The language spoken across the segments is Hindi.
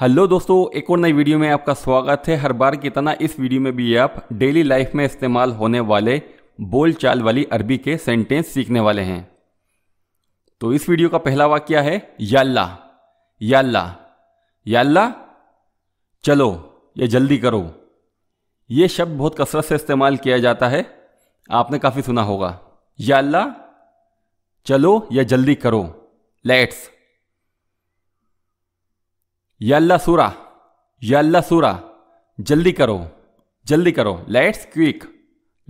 हेलो दोस्तों एक और नई वीडियो में आपका स्वागत है हर बार की तरह इस वीडियो में भी आप डेली लाइफ में इस्तेमाल होने वाले बोल चाल वाली अरबी के सेंटेंस सीखने वाले हैं तो इस वीडियो का पहला वाक्य है याल्ला याल्ला याल्ला चलो या जल्दी करो ये शब्द बहुत कसरत से इस्तेमाल किया जाता है आपने काफ़ी सुना होगा याल्ला चलो या जल्दी करो लेट्स यल्ला सूरा यल्ला सूरा जल्दी करो जल्दी करो लेट्स क्विक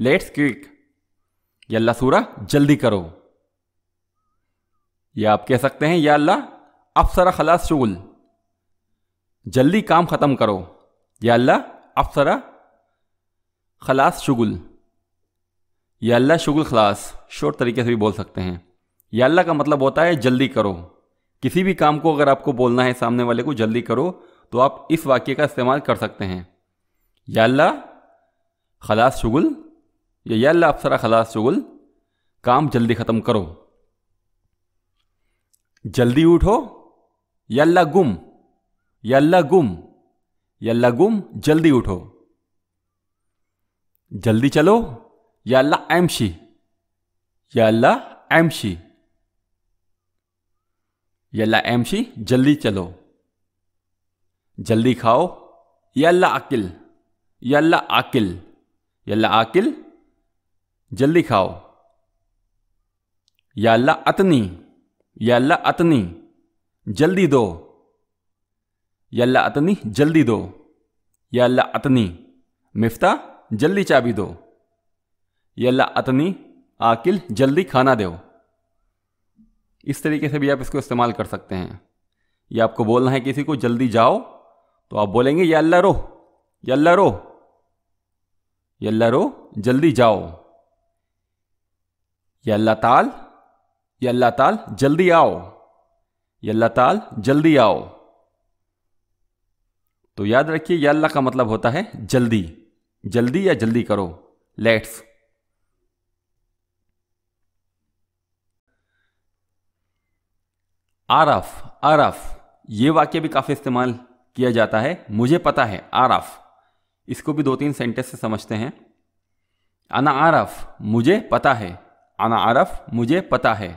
लेट्स क्विक यल्ला सूरा जल्दी करो या आप कह सकते हैं या अल्लाह अफसरा खलास शगुल जल्दी काम ख़त्म करो या अल्लाह अफसरा खलास शगुल या अल्लाह शगुल खलास शोर तरीके से भी बोल सकते हैं या अल्लाह का मतलब होता है जल्दी करो किसी भी काम को अगर आपको बोलना है सामने वाले को जल्दी करो तो आप इस वाक्य का इस्तेमाल कर सकते हैं याल्ला खलास शुगुल या याल्ला अफसरा खलास शुगुल काम जल्दी ख़त्म करो जल्दी उठो यल्ला गुम यल्ला गुम यल्ला गुम जल्दी उठो जल्दी चलो या अल्लाह एमशी या अल्लाह एमशी यल्ला एमशी जल्दी चलो जल्दी खाओ यल्ला अकिल यल्ला आकिल यल्ला आकिल जल्दी खाओ यल्ला अतनी यल्ला अतनी जल्दी दो यल्ला अतनी जल्दी दो यल्ला अतनी मिफ्ता जल्दी चाबी दो यल्ला अतनी आकिल जल्दी खाना दो इस तरीके से भी आप इसको इस्तेमाल कर सकते हैं या आपको बोलना है किसी को जल्दी जाओ तो आप बोलेंगे या अल्लाह रो या अल्लाह रो या अल्लाह रो जल्दी जाओ या अल्लाह ताल या अल्लाह ताल जल्दी आओ या अल्लाह ताल जल्दी आओ तो याद रखिए या अल्लाह का मतलब होता है जल्दी जल्दी या जल्दी करो लेट्स आरफ आरफ ये वाक्य भी काफ़ी इस्तेमाल किया जाता है मुझे पता है आरफ इसको भी दो तीन सेंटेंस से समझते हैं अना आरफ मुझे पता है अना आरफ मुझे पता है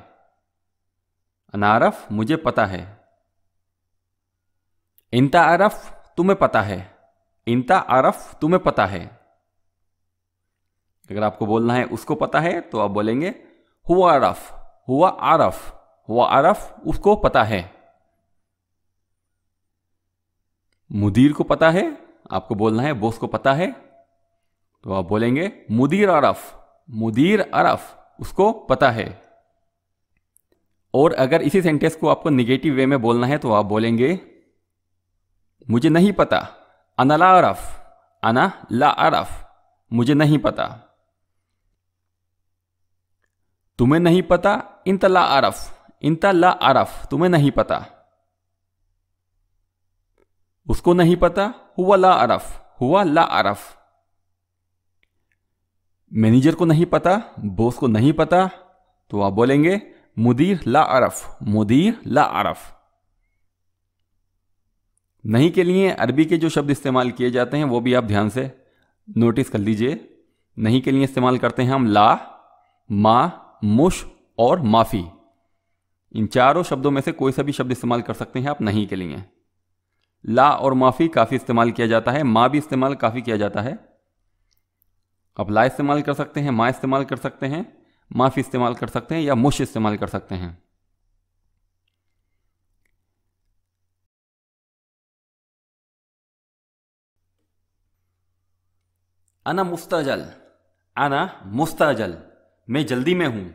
अना आरफ मुझे पता है इंता आरफ तुम्हें पता है इंता आरफ तुम्हें पता है अगर आपको बोलना है उसको पता है तो आप बोलेंगे हुआ आरफ हुआ आरफ व अरफ उसको पता है मुदीर को पता है आपको बोलना है बोस को पता है तो आप बोलेंगे मुदीर अरफ मुदीर अरफ उसको पता है और अगर इसी सेंटेंस को आपको निगेटिव वे में बोलना है तो आप बोलेंगे मुझे नहीं पता अना ला अरफ अना ला अरफ मुझे नहीं पता तुम्हें नहीं पता इंतला अरफ इंता ला आरफ तुम्हें नहीं पता उसको नहीं पता हुआ ला आरफ हुआ ला आरफ मैनेजर को नहीं पता बोस को नहीं पता तो आप बोलेंगे मुदीर ला अरफ मुदीर ला अरफ नहीं के लिए अरबी के जो शब्द इस्तेमाल किए जाते हैं वो भी आप ध्यान से नोटिस कर लीजिए नहीं के लिए इस्तेमाल करते हैं हम ला मा मुश और माफ़ी इन चारों शब्दों में से कोई सा भी शब्द इस्तेमाल कर सकते हैं आप नहीं के लिए ला और माफ़ी काफ़ी इस्तेमाल किया जाता है मां भी इस्तेमाल काफ़ी किया जाता है आप ला इस्तेमाल कर सकते हैं माँ इस्तेमाल कर सकते हैं माफ़ी इस्तेमाल कर सकते हैं या मुश इस्तेमाल कर सकते हैं अना मुस्ताजल अना मुस्ताजल मैं जल्दी में हूं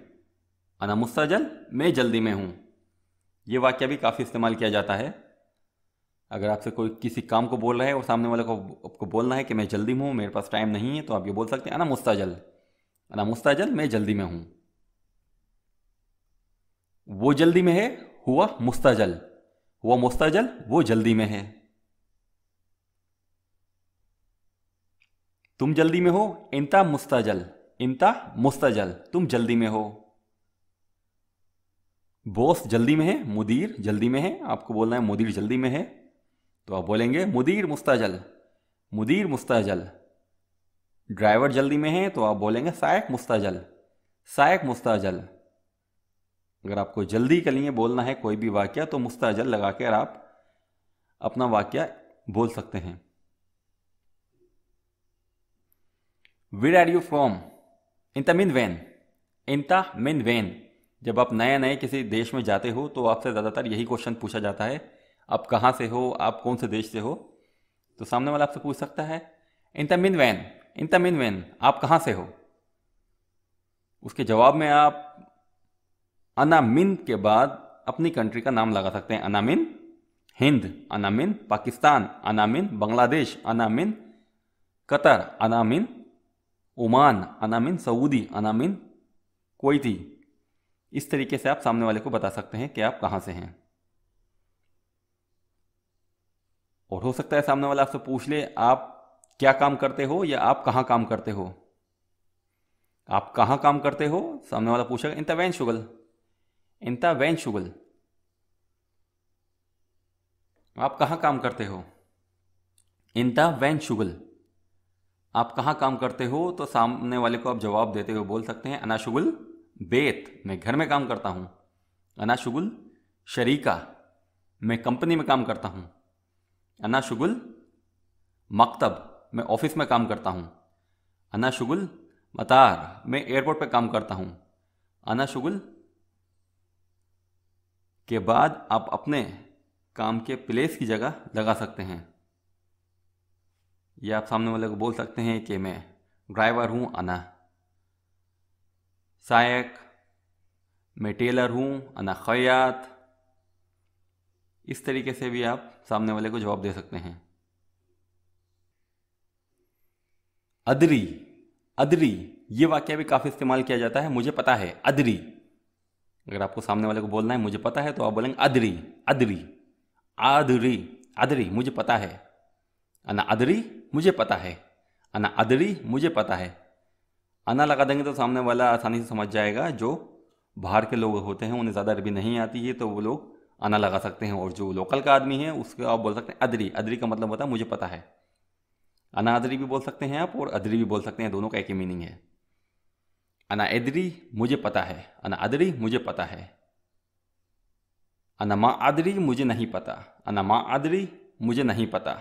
अना मुस्तजल मैं जल्दी में हूँ ये वाक्य भी काफ़ी इस्तेमाल किया जाता है अगर आपसे कोई किसी काम को बोल रहा है और सामने वाले को आपको बोलना है कि मैं जल्दी में हूँ मेरे पास टाइम नहीं है तो आप ये बोल सकते हैं अना मुस्तजल अना मुस्तजल मैं जल्दी में हूँ वो जल्दी में है हुआ मुस्तजल हुआ मुस्तजल वो जल्दी में है तुम जल्दी में हो इंता मुस्तजल इंता मुस्तजल तुम जल्दी में हो बॉस जल्दी में है मुदीर जल्दी में है आपको बोलना है मुदीर जल्दी में है तो आप बोलेंगे मुदीर मुस्ताजल मुदीर मुस्ताजल ड्राइवर जल्दी में है तो आप बोलेंगे सायक मुस्ताजल सायक मुस्ताजल अगर आपको जल्दी के लिए बोलना है कोई भी वाक्य तो मुस्ताजल लगा कर आप अपना वाक्य बोल सकते हैं वेर आर यू फ्रॉम इंता मिन वैन इंता मिन वैन जब आप नए नए किसी देश में जाते हो तो आपसे ज़्यादातर यही क्वेश्चन पूछा जाता है आप कहाँ से हो आप कौन से देश से हो तो सामने वाला आपसे पूछ सकता है इन मिन वैन इन मिन वैन आप कहाँ से हो उसके जवाब में आप अनामिन के बाद अपनी कंट्री का नाम लगा सकते हैं अनामिन हिंद अनामिन पाकिस्तान अनामिन बांग्लादेश अनामिन कतर अनामिन ओमान अनामिन सऊदी अनामिन कोई थी इस तरीके से आप सामने वाले को बता सकते हैं कि आप कहां से हैं और हो सकता है सामने वाला आपसे पूछ ले आप क्या काम करते हो या आप कहां काम करते हो आप कहां काम करते हो सामने वाला पूछेगा इंता वैन शुगल इंता वैन शुगल आप कहां काम करते हो इंता वैन शुगल आप कहां काम करते हो तो सामने वाले को आप जवाब देते हुए बोल सकते हैं अनाशुगुल बेत मैं घर में काम करता हूँ अनाशुगुल शरीका मैं कंपनी में काम करता हूँ अनाशुगुल मकतब मैं ऑफिस में काम करता हूँ अना शुगुल मतार मैं एयरपोर्ट पर काम करता हूँ अनाशुगुल के बाद आप अपने काम के प्लेस की जगह लगा सकते हैं या आप सामने वाले को बोल सकते हैं कि मैं ड्राइवर हूँ अना सहायक मैं टेलर हूँ अना खयात इस तरीके से भी आप सामने वाले को जवाब दे सकते हैं अदरी अदरी ये वाक्य भी काफ़ी इस्तेमाल किया जाता है मुझे पता है अदरी अगर आपको सामने वाले को बोलना है मुझे पता है तो आप बोलेंगे अदरी अदरी आदरी अदरी मुझे पता है अना अदरी मुझे पता है अना अदरी मुझे पता है आना लगा देंगे तो सामने वाला आसानी से समझ जाएगा जो बाहर के लोग होते हैं उन्हें ज़्यादा अरबी नहीं आती है तो वो लोग आना लगा सकते हैं और जो लोकल का आदमी है उसको आप बोल सकते हैं अदरी अदरी का मतलब होता है मुझे पता है अना अदरी भी बोल सकते हैं आप और अदरी भी बोल सकते हैं दोनों का एक ही मीनिंग है अना एदरी मुझे पता है अना अदरी मुझे पता है अना माँ आदरी मुझे नहीं पता अना माँ आदरी मुझे नहीं पता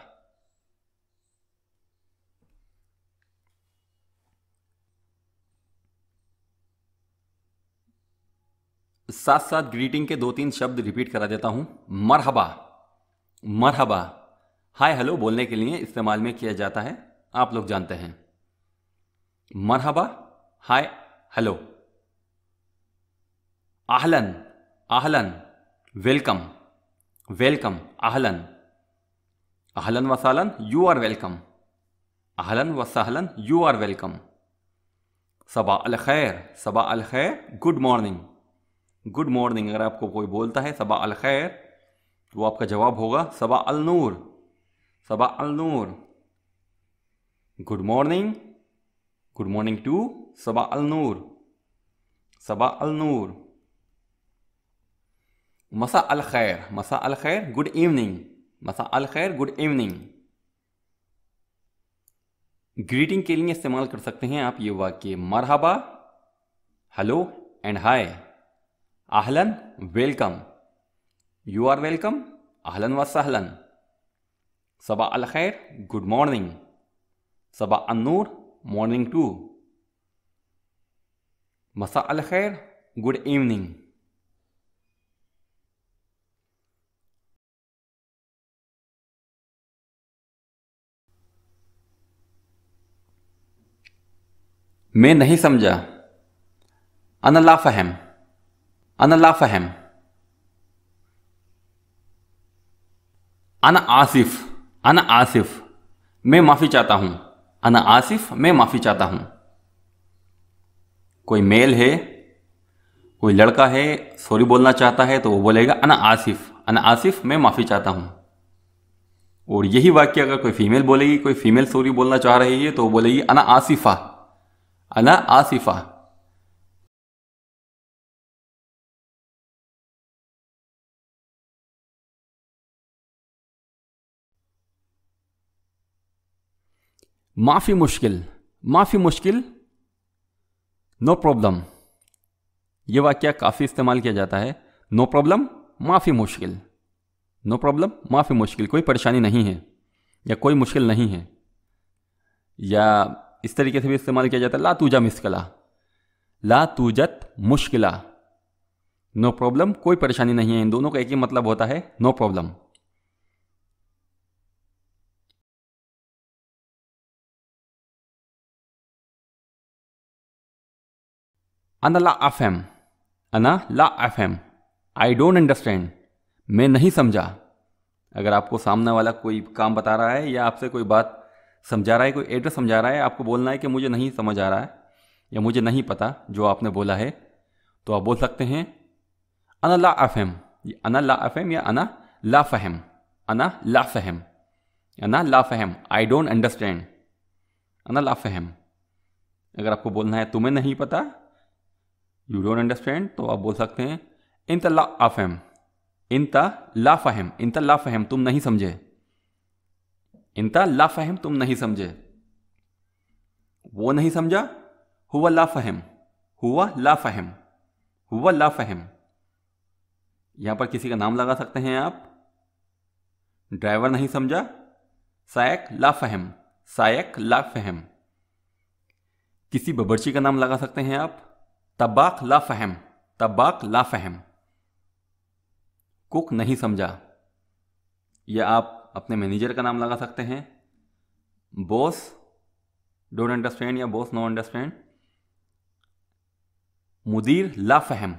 साथ साथ ग्रीटिंग के दो तीन शब्द रिपीट करा देता हूँ मरहबा मरहबा हाय हेलो बोलने के लिए इस्तेमाल में किया जाता है आप लोग जानते हैं मरहबा हाय हेलो आहलन आहलन वेलकम वेलकम आहलन आहलन वसालन यू आर वेलकम आहलन वसालन यू आर वेलकम सबा अल खैर सबा अल खैर गुड मॉर्निंग गुड मॉर्निंग अगर आपको कोई बोलता है सबा अल खैर तो वो आपका जवाब होगा सबा अल नूर सबा अल नूर good morning good morning too सबा अल नूर सबा अल नूर मसा अल खैर मसा अल खैर गुड इवनिंग मसा अल खैर गुड इवनिंग ग्रीटिंग के लिए इस्तेमाल कर सकते हैं आप ये वाक्य मरहबा हेलो एंड हाय आहलन वेलकम यू आर वेलकम आहलन व सहलन सबा अल खैर गुड मॉर्निंग सबा अनूर मॉर्निंग टू मसा अल खैर गुड इवनिंग मैं नहीं समझा अनला फहम أنا لا فهم أنا आसिफ أنا आसिफ मैं माफ़ी चाहता हूं अना आसिफ मैं माफ़ी चाहता हूं कोई मेल है कोई लड़का है सॉरी बोलना चाहता है तो वो बोलेगा अना आसिफ अना आसिफ मैं माफ़ी चाहता हूँ और यही वाक्य अगर कोई फीमेल बोलेगी कोई फीमेल सॉरी बोलना चाह रही है तो वो बोलेगी अना आसिफा अना आसिफा माफ़ी मुश्किल माफ़ी मुश्किल नो प्रॉब्लम यह वाक्य काफ़ी इस्तेमाल किया जाता है नो प्रॉब्लम माफ़ी मुश्किल नो प्रॉब्लम माफ़ी मुश्किल कोई परेशानी नहीं है या कोई मुश्किल नहीं है या इस तरीके से भी इस्तेमाल किया जाता है ला तूजा मिसकला ला तूजत मुश्किला नो प्रॉब्लम कोई परेशानी नहीं है इन दोनों का एक ही मतलब होता है नो प्रॉब्लम अन ला एम अना ला एफ एम आई डोंट अंडरस्टैंड मैं नहीं समझा अगर आपको सामने वाला कोई काम बता रहा है या आपसे कोई बात समझा रहा है कोई एड्रेस समझा रहा है आपको बोलना है कि मुझे नहीं समझ आ रहा है या मुझे नहीं पता जो आपने बोला है तो आप बोल सकते हैं अना ला एम अना ला एफ़ एम या अना ला फहम अना ला फहम अना ला फहम आई डोंट अंडरस्टैंड अना ला फहम अगर आपको बोलना है तुम्हें नहीं पता यू डोंट अंडरस्टैंड तो आप बोल सकते हैं इन त ला अफहम इन त ला फहम इन त ला फहम तुम नहीं समझे इन त ला फहम तुम नहीं समझे वो नहीं समझा हुआ ला फहम हुआ ला फहम हुआ ला फहम यहां पर किसी का नाम लगा सकते हैं आप ड्राइवर नहीं समझा सायक ला फहम सायक ला फहम किसी बबरची का नाम लगा सकते हैं आप तबाक ला फ़हम तबाक ला फ़हम कुक नहीं समझा या आप अपने मैनेजर का नाम लगा सकते हैं बॉस डोंट अंडरस्टैंड या बॉस नो अंडरस्टैंड मुदीर ला फ़हम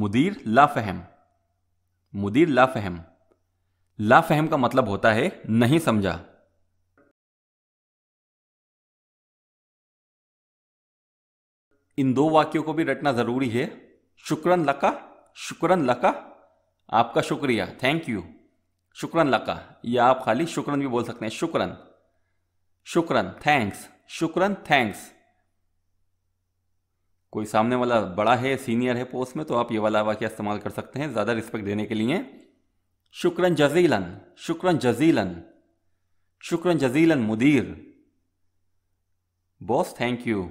मुदीर ला फ़हम मुदीर ला फ़हम ला फ़हम का मतलब होता है नहीं समझा इन दो वाक्यों को भी रटना ज़रूरी है शुक्रन लका शुक्रन लका आपका शुक्रिया थैंक यू शुक्रन लका या आप खाली शुक्रन भी बोल सकते हैं शुक्रन शुक्रन थैंक्स शुक्रन थैंक्स कोई सामने वाला बड़ा है सीनियर है पोस्ट में तो आप ये वाला वाक्य इस्तेमाल कर सकते हैं ज़्यादा रिस्पेक्ट देने के लिए शुक्रन जजीलन शुक्रन जजीलन शुक्रन जजीलन मुदीर बॉस थैंक यू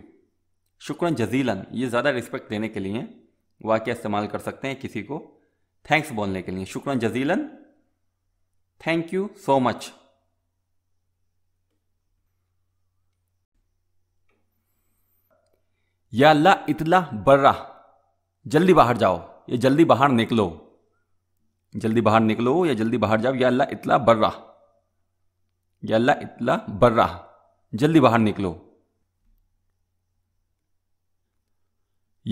शुक्रन जजीलन ये ज़्यादा रिस्पेक्ट देने के लिए वाक्य इस्तेमाल कर सकते हैं किसी को थैंक्स बोलने के लिए शुक्रन जजीलन थैंक यू सो मच या ला इतला बर्रा जल्दी बाहर जाओ या जल्दी बाहर निकलो जल्दी बाहर निकलो या जल्दी बाहर जाओ या अल्लाह इतला बर्रा या अल्लाह इतला बर्रा जल्दी बाहर निकलो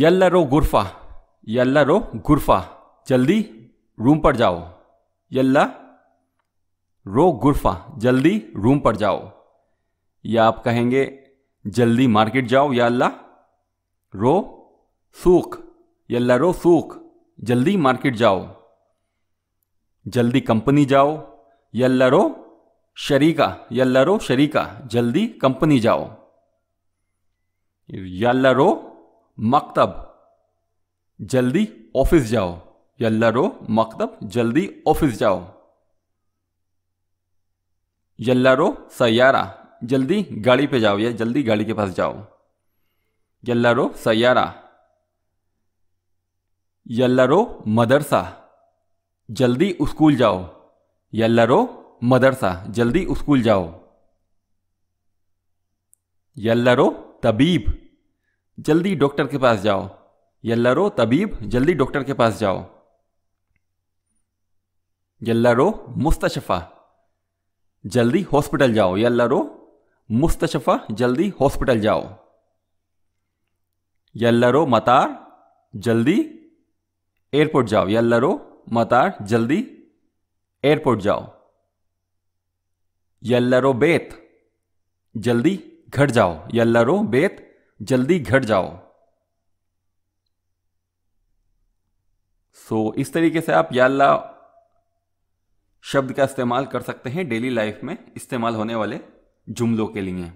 यल्ला रो गुरफा यल्ला रो गुरफा जल्दी रूम पर जाओ यल्ला रो गुरफा जल्दी रूम पर जाओ या आप कहेंगे जल्दी मार्केट जाओ या अल्लाह रो सूख यल्ला रो सूख जल्दी मार्केट जाओ जल्दी कंपनी जाओ यल्ला रो शरीका यल्ला रो शरीका जल्दी कंपनी जाओ यल्ला रो मकतब जल्दी ऑफिस जाओ यल्लरो मकतब जल्दी ऑफिस जाओ यल्लरो सयारा जल्दी गाड़ी पे जाओ या जल्दी गाड़ी के पास जाओ यल्लरो सयारा यल्लरो मदरसा जल्दी स्कूल जाओ यल्लरो मदरसा जल्दी स्कूल जाओ यल्लरो तबीब जल्दी डॉक्टर के पास जाओ यल्लरो तबीब जल्दी डॉक्टर के पास जाओ यल्लरो मुस्तशफा जल्दी हॉस्पिटल जाओ यल्लरो मुस्तशफा जल्दी हॉस्पिटल जाओ यल्लरो मतार जल्दी एयरपोर्ट जाओ यल्लरो मतार जल्दी एयरपोर्ट जाओ यल्लरो बेत जल्दी घर जाओ यल्लरो बेत जल्दी घट जाओ सो so, इस तरीके से आप याल्ला शब्द का इस्तेमाल कर सकते हैं डेली लाइफ में इस्तेमाल होने वाले जुमलों के लिए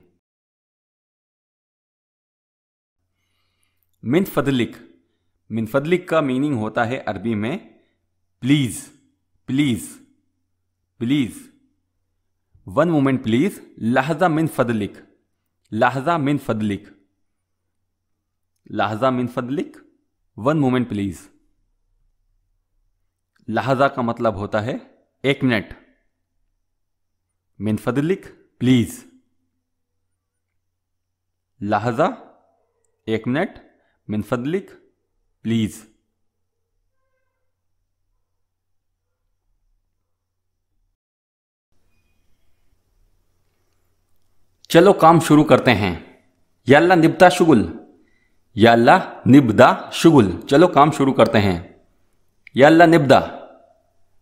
मिन फदलिक मिन फदलिक का मीनिंग होता है अरबी में please please please one moment please लहजा मिन फदलिक लहजा मिन फदलिक लहजा मिन फदलिक वन मोमेंट प्लीज लहजा का मतलब होता है एक मिनट मिन फदलिक प्लीज लहजा एक मिनट मिन फदलिक प्लीज चलो काम शुरू करते हैं यल्ला निपटा शुगुल या अल्लाह निबदा शुगुल चलो काम शुरू करते हैं या अल्लाह निबदा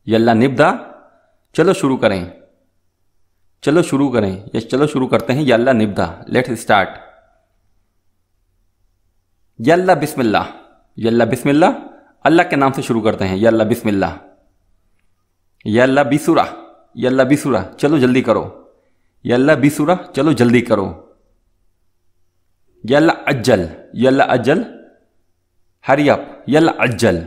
या अल्लाह निबदा चलो शुरू करें चलो शुरू करें या चलो शुरू करते हैं या अल्लाह निबदा लेट स्टार्ट या अल्लाह बिस्मिल्ला या अल्लाह बिस्मिल्ला अल्लाह के नाम से शुरू करते हैं या अल्लाह बिस्मिल्ला या अल्लाह बिसुरा या अल्लाह बिसुरा चलो जल्दी करो या अल्लाह बिसुरा चलो जल्दी करो अज्जल यल अज्जल ajjal hurry अज्जल yalla ajjal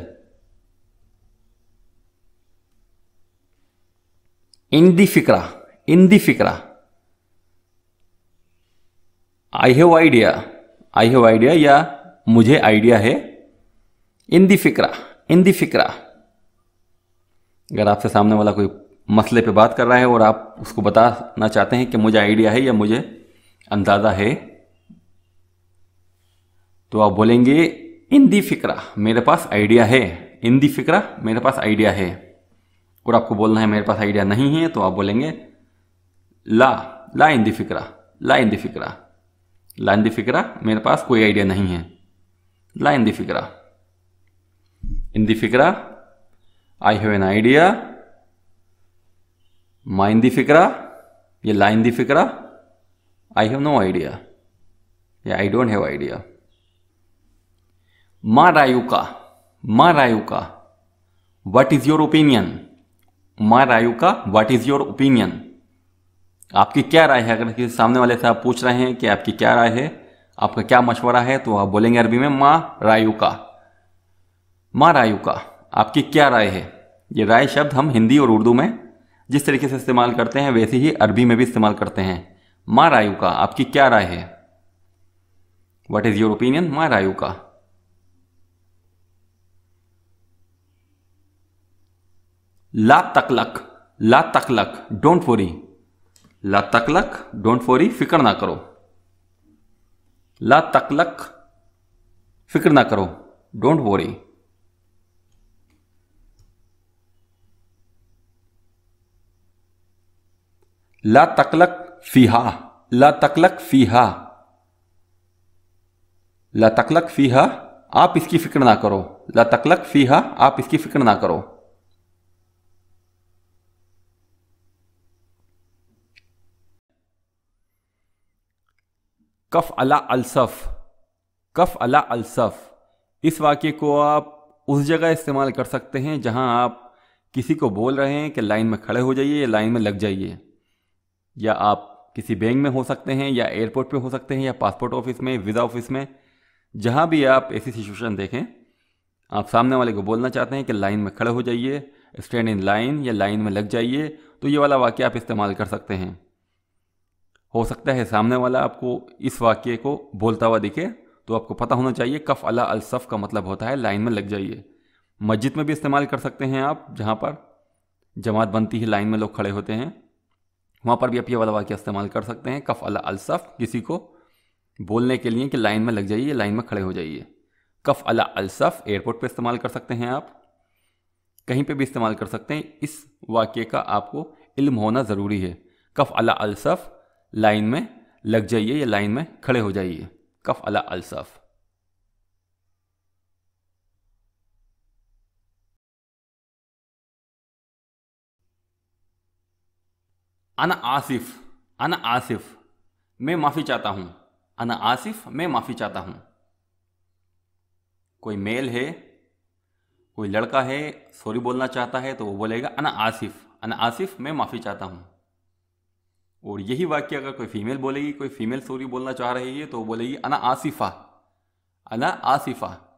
फिक्रा fikra indi I have idea I have idea या मुझे आइडिया है इन फिक्रा इन दि फिक्रा अगर आपसे सामने वाला कोई मसले पे बात कर रहा है और आप उसको बताना चाहते हैं कि मुझे आइडिया है या मुझे अंदाज़ा है तो आप बोलेंगे इन दी फिक्रा मेरे पास आइडिया है इन दी फिक्रा मेरे पास आइडिया है और आपको बोलना है मेरे पास आइडिया नहीं है तो आप बोलेंगे ला ला इन दी फिक्रा ला इन दी फिक्रा ला इन दी फिक्रा मेरे पास कोई आइडिया नहीं है ला इन दी फिक्रा इन दी फिक्रा आई हैव एन आइडिया माई इन दी फिक्रा ये ला इन दी फिक्रा आई हैव नो आइडिया या I don't have idea Marayuka. Marayuka. What is your opinion? Marayuka, what is your opinion? आपकी क्या राय है अगर किसी सामने वाले से आप पूछ रहे हैं कि आपकी क्या राय है आपका क्या मशवरा है तो आप बोलेंगे अरबी में माँ रायुका माँ रायुका आपकी क्या राय है ये राय शब्द हम हिंदी और उर्दू में जिस तरीके से इस्तेमाल करते हैं वैसे ही अरबी में भी इस्तेमाल करते हैं माँ रायुका आपकी क्या राय है वट इज़ योर ओपिनियन माँ रायुका ला तकलक ला तकलक डोंट वरी ला तकलक डोंट वरी फिक्र ना करो ला तकलक फिक्र ना करो डोंट वरी ला तकलक फीहा ला तकलक फीहा ला तकलक फीहा आप इसकी फिक्र ना करो ला तकलक फीहा आप इसकी फिक्र ना करो कफ अला अलसफ़ कफ अला अलसफ़ इस वाक्य को आप उस जगह इस्तेमाल कर सकते हैं जहां आप किसी को बोल रहे हैं कि लाइन में खड़े हो जाइए या लाइन में लग जाइए या आप किसी बैंक में हो सकते हैं या एयरपोर्ट पे हो सकते हैं या पासपोर्ट ऑफिस में वीज़ा ऑफिस में जहाँ भी आप ऐसी सिचुएशन देखें आप सामने वाले को बोलना चाहते हैं कि लाइन में खड़े हो जाइए स्टैंड इन लाइन या लाइन में लग जाइए तो ये वाला वाक्य आप इस्तेमाल कर सकते हैं हो सकता है सामने वाला आपको इस वाक्य को बोलता हुआ दिखे तो आपको पता होना चाहिए कफ़ अला अलसफ़ का मतलब होता है लाइन में लग जाइए मस्जिद में भी इस्तेमाल कर सकते हैं आप जहाँ पर जमात बनती है लाइन में लोग खड़े होते हैं वहाँ पर भी आप ये वाला वाक्य इस्तेमाल कर सकते हैं कफ़ अला अलसफ़ किसी को बोलने के लिए कि लाइन में लग जाइए लाइन में खड़े हो जाइए कफ़ अला अलसफ़ एयरपोर्ट पर इस्तेमाल कर सकते हैं आप कहीं पर भी इस्तेमाल कर सकते हैं इस वाक्य का आपको इल्म होना ज़रूरी है कफ़ अला अलसफ़ लाइन में लग जाइए या लाइन में खड़े हो जाइए कफ अला अलसाफ़ अना आसिफ अना आसिफ मैं माफ़ी चाहता हूं अना आसिफ मैं माफ़ी चाहता हूं कोई मेल है कोई लड़का है सॉरी बोलना चाहता है तो वो बोलेगा अना आसिफ अना आसिफ मैं माफ़ी चाहता हूँ और यही वाक्य अगर कोई फीमेल बोलेगी कोई फीमेल सॉरी बोलना चाह रही है तो बोलेगी अना आसिफा अना आसिफा